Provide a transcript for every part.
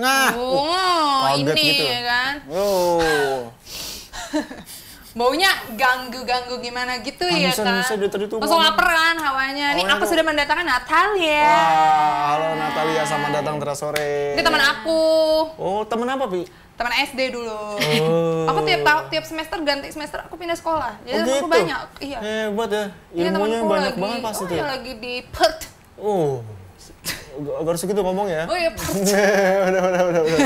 Nah, oh, ini gitu. ya kan. Oh. Baunya ganggu-ganggu gimana gitu ya kan. Bisa dari Langsung lapar kan hawanya. ini aku sudah mendatangkan Natalia. Wah, halo Natalia, selamat datang teras sore. Ini teman aku. Oh, teman apa, Pi? Teman SD dulu. Oh. aku tiap tahun tiap semester ganti semester aku pindah sekolah. Jadi oh, gitu. aku banyak. Iya. Hebat ya. Iya, Ilmunya banyak lagi, banget pasti oh, ya. Iya, lagi di Perth. Oh. Gue harus gitu ngomong ya. Oh iya, udah, udah, udah, udah.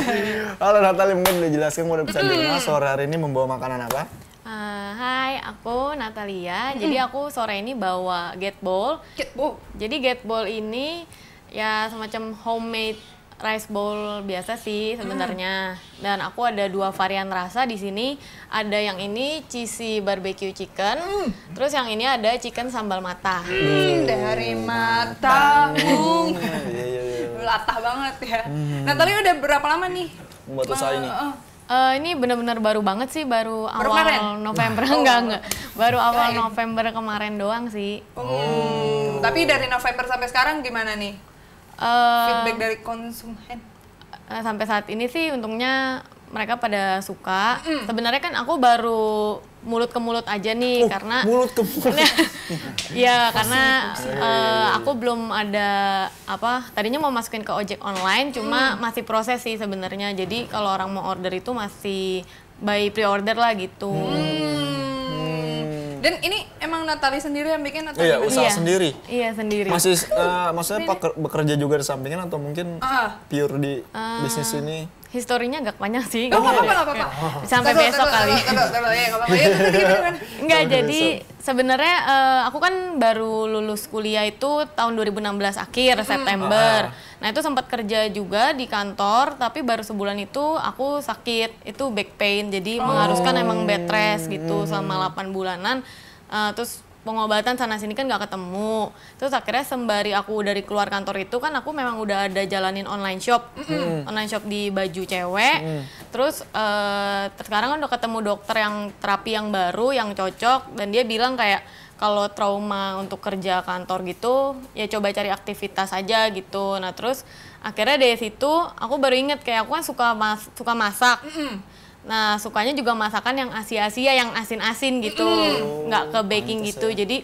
Halo Natalie, mungkin udah jelaskan udah bisa di rumah sore hari ini membawa makanan apa? Uh, hai, aku Natalia. Hmm. Jadi aku sore ini bawa get bowl. Get bowl. Jadi get bowl ini ya semacam homemade rice bowl biasa sih sebenarnya. Hmm. Dan aku ada dua varian rasa di sini. Ada yang ini cheesy barbecue chicken, hmm. terus yang ini ada chicken sambal mata. Hmm, dari mata. mata. Mm latah banget ya. Hmm. Nah, tapi udah berapa lama nih? Buat usaha ini. Uh, uh, ini benar-benar baru banget sih, baru, awal kemarin? November oh. enggak enggak. Baru awal Kain. November kemarin doang sih. Oh. Hmm. Tapi oh. dari November sampai sekarang gimana nih? Uh, Feedback dari konsumen. Uh, sampai saat ini sih untungnya mereka pada suka. Mm. Sebenarnya kan aku baru mulut ke mulut aja nih oh, karena mulut ke mulut. ya karena uh, aku belum ada apa tadinya mau masukin ke ojek online cuma hmm. masih proses sih sebenarnya. Jadi kalau orang mau order itu masih by pre-order lah gitu. Hmm. hmm. Dan ini emang Natali sendiri yang bikin atau iya, usaha iya. sendiri? Iya sendiri. Masih uh, maksudnya pekerja bekerja juga di sampingnya atau mungkin uh. pure di uh. bisnis ini? historinya agak panjang sih. Oh, nggak apa-apa, apa-apa. Sampai tadu, besok tadu, kali. Enggak, iya, iya, jadi sebenarnya uh, aku kan baru lulus kuliah itu tahun 2016 akhir hmm. September. Ah, ah. Nah, itu sempat kerja juga di kantor, tapi baru sebulan itu aku sakit, itu back pain. Jadi oh. mengharuskan emang bed rest gitu selama 8 bulanan. Uh, terus pengobatan sana sini kan nggak ketemu terus akhirnya sembari aku dari keluar kantor itu kan aku memang udah ada jalanin online shop mm. online shop di baju cewek mm. terus uh, sekarang kan udah ketemu dokter yang terapi yang baru yang cocok dan dia bilang kayak kalau trauma untuk kerja kantor gitu ya coba cari aktivitas aja gitu nah terus akhirnya dari situ aku baru inget kayak aku kan suka mas suka masak mm Nah, sukanya juga masakan yang Asia-Asia, yang asin-asin gitu, mm. nggak ke oh, baking Mantas gitu. Ya. Jadi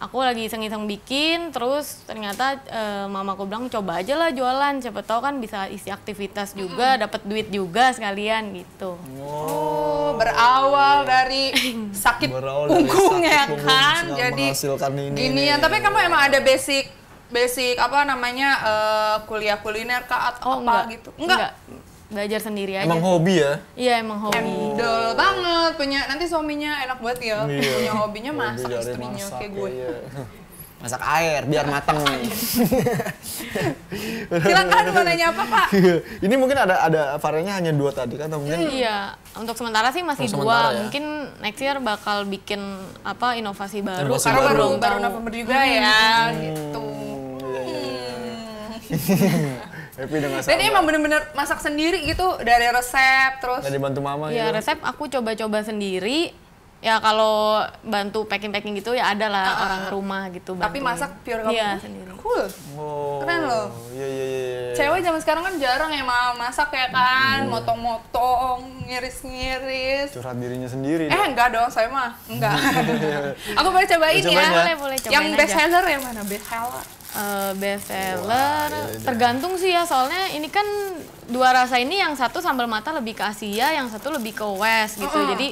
aku lagi iseng-iseng bikin, terus ternyata eh, mama mamaku bilang coba aja lah jualan, siapa tau kan bisa isi aktivitas juga, mm. dapat duit juga sekalian gitu. Wow. Oh, berawal dari sakit punggung ya kan, jadi ini, gini ya. Tapi kamu emang ada basic basic apa namanya uh, kuliah kuliner kak atau oh, apa enggak. gitu? Enggak. enggak belajar sendiri aja. Emang hobi ya? Iya emang hobi. Endol banget punya nanti suaminya enak banget ya. Iya. Punya hobinya masak hobi istrinya masak, kayak gue. Iya. Masak air biar mateng. Silakan mau nanya apa Pak? Ini mungkin ada ada variannya hanya dua tadi kan atau mungkin? Hmm, iya untuk sementara sih masih untuk dua. Ya. Mungkin next year bakal bikin apa inovasi baru. Inovasi Karena baru baru, baru baru juga hmm. ya hmm, gitu. Iya, iya, iya. Hmm happy dengan sambal. Jadi emang bener-bener masak sendiri gitu dari resep terus. Dari bantu mama ya, gitu. Iya resep aku coba-coba sendiri. Ya kalau bantu packing-packing gitu ya ada lah uh orang rumah gitu. Bantu. Tapi masak pure kamu ya. sendiri. Cool. Wow. Keren loh. Iya iya, iya iya iya. Cewek zaman sekarang kan jarang ya masak ya kan, iya. motong-motong, ngiris-ngiris. Curhat dirinya sendiri. Eh dong. enggak dong, saya mah enggak. aku boleh cobain ya. ya. Boleh, boleh cobain Yang best seller yang mana? Best seller. Eh, best seller iya, iya tergantung sih ya soalnya ini kan dua rasa ini yang satu sambal mata lebih ke Asia yang satu lebih ke West gitu uh -uh. jadi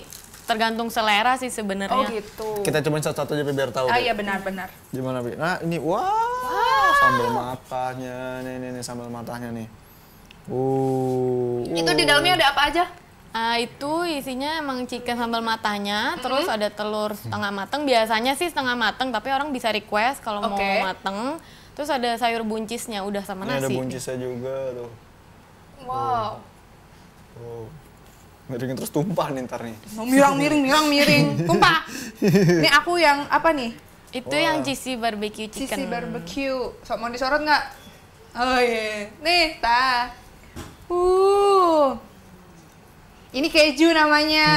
tergantung selera sih sebenarnya. Oh gitu. Kita cuma satu-satu aja biar tahu. Ah iya benar-benar. Gimana bi? Nah ini wow, wow. sambal matanya nih nih nih sambal matanya nih. Uh, uh. Itu di uh. dalamnya ada apa aja? Uh, itu isinya emang chicken sambal matanya, mm -hmm. terus ada telur setengah mateng. Biasanya sih setengah mateng, tapi orang bisa request kalau okay. mau mateng. Terus ada sayur buncisnya udah sama Ini nasi. Ada buncisnya juga tuh. Wow. Wow. Oh. Oh. Miringin terus tumpah nih ntar nih. Mirang oh, miring, mirang miring, tumpah. Ini aku yang apa nih? Itu wow. yang cheesy barbecue chicken. Cheesy barbecue. Sok mau disorot nggak? Oh iya. Yeah. Nih, ta. Uh. Ini keju namanya.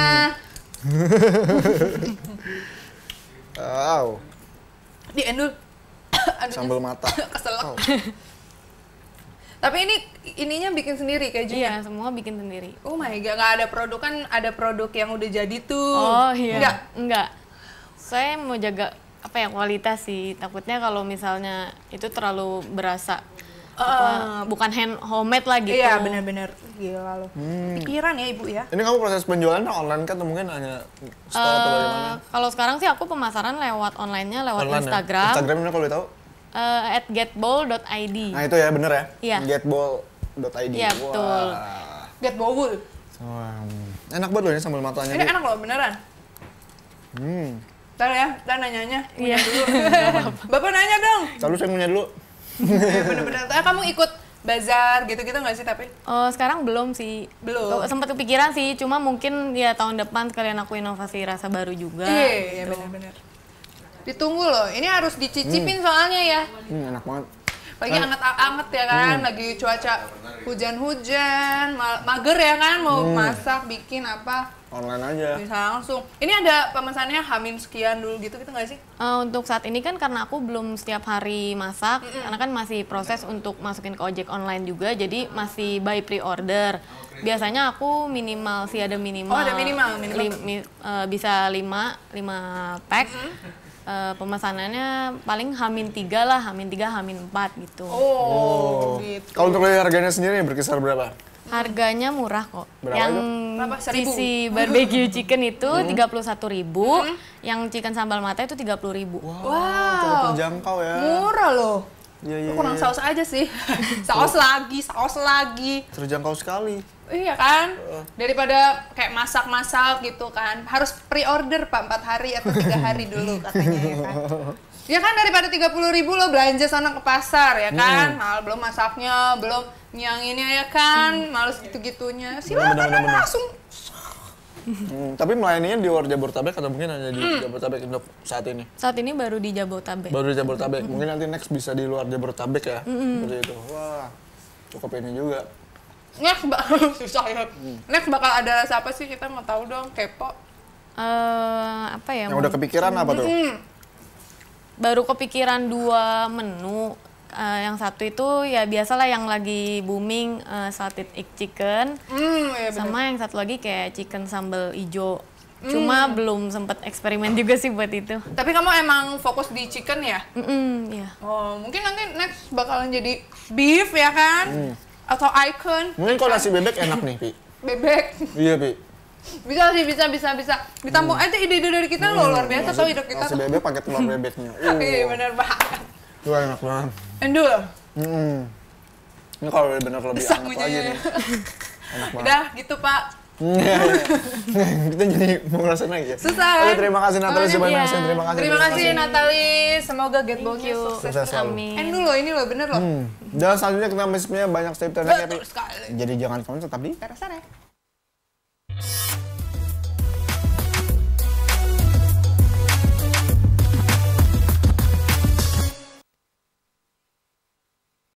Wow. Hmm. Di endul. Sambal mata. Kesel. Oh. Tapi ini ininya bikin sendiri kejunya. Iya, semua bikin sendiri. Oh my god, nggak ada produk kan ada produk yang udah jadi tuh. Oh iya. Enggak, enggak. Saya mau jaga apa ya kualitas sih. Takutnya kalau misalnya itu terlalu berasa uh, bukan hand homemade lah gitu. Iya benar-benar gila loh. Hmm. Pikiran ya ibu ya. Ini kamu proses penjualan online kan atau mungkin hanya store uh, atau eh, bagaimana? Kalau sekarang sih aku pemasaran lewat onlinenya lewat online ya? Instagram. Ya? Instagramnya kalau tahu? Uh, at getball.id. Nah itu ya bener ya. Iya. Yeah. Getball.id. Iya betul. Getball. Wow. Enak banget loh ini sambal matanya. Ini enak loh beneran. Hmm. Ntar ya, ntar nanyanya. Iya. Dulu. Iya, Bapak nanya dong. Lalu saya nanya dulu. Iya, bener-bener. Ah, kamu ikut bazar gitu-gitu nggak sih tapi? Oh sekarang belum sih. Belum. Sempat kepikiran sih, cuma mungkin ya tahun depan sekalian aku inovasi rasa baru juga. Iya, iya gitu. iya benar-benar. Ditunggu loh, ini harus dicicipin hmm. soalnya ya. Hmm, enak banget. Lagi ah. anget-anget ya kan, hmm. lagi cuaca ya, ya. hujan-hujan, mager ya kan mau hmm. masak, bikin apa online aja bisa langsung ini ada pemesannya hamin sekian dulu gitu gitu nggak sih uh, untuk saat ini kan karena aku belum setiap hari masak mm -mm. karena kan masih proses untuk masukin ke ojek online juga jadi masih by pre order oh, biasanya aku minimal sih ada minimal oh ada minimal, minimal. Li, mi, uh, bisa lima lima pack mm -hmm uh, eh, pemesanannya paling hamin tiga lah, hamin tiga, hamin empat gitu. Oh, oh. gitu. Kalau untuk harganya sendiri berkisar berapa? Harganya murah kok. Berapa yang sisi barbecue chicken itu hmm. tiga puluh satu ribu, hmm. yang chicken sambal mata itu tiga puluh ribu. Wow, wow. terjangkau ya. Murah loh. Ya, ya, kurang iya. saus aja sih. saus lagi, saus lagi. Terjangkau sekali. Iya kan? Daripada kayak masak-masak gitu kan. Harus pre-order Pak 4 hari atau 3 hari dulu katanya ya kan. Ya kan daripada 30 ribu lo belanja sana ke pasar ya kan. Hmm. belum masaknya, belum nyianginnya ya kan. Males gitu-gitunya. Silakan bener, langsung Hmm, tapi melayaninya di luar Jabodetabek atau mungkin hanya di mm. Jabodetabek untuk saat ini? Saat ini baru di Jabodetabek. Baru di Jabodetabek. Mungkin nanti next bisa di luar Jabodetabek ya. Hmm. Seperti itu. Wah, cukup ini juga next bakal susah ya hmm. next bakal ada siapa sih kita mau tahu dong kepo uh, apa ya yang udah kepikiran apa tuh hmm. baru kepikiran dua menu uh, yang satu itu ya biasalah yang lagi booming uh, salted egg chicken hmm, iya, sama yang satu lagi kayak chicken sambal ijo cuma hmm. cuma belum sempat eksperimen juga sih buat itu tapi kamu emang fokus di chicken ya mm -mm, yeah. oh mungkin nanti next bakalan jadi beef ya kan mm atau icon mungkin kalau nasi bebek enak nih pi bebek iya pi bisa sih bisa bisa bisa Ditampung hmm. itu ide-ide dari kita hmm. loh luar biasa tau hidup kita nasi bebek pakai telur bebeknya uh. iya bener banget itu enak banget endul mm ini kalau bener lebih enak lagi nih enak banget udah gitu pak kita jadi mau ngerasain lagi ya. Susah. Oke, kan? terima kasih Natalie oh, sebanyak iya. terima kasih. Terima kasih Natalie, semoga Get Bold You sukses selalu. Amin. loh, ini loh bener loh. Hmm. Dan selanjutnya kita masih punya banyak step ternyata. Jadi jangan kemana tetap di. Terserah.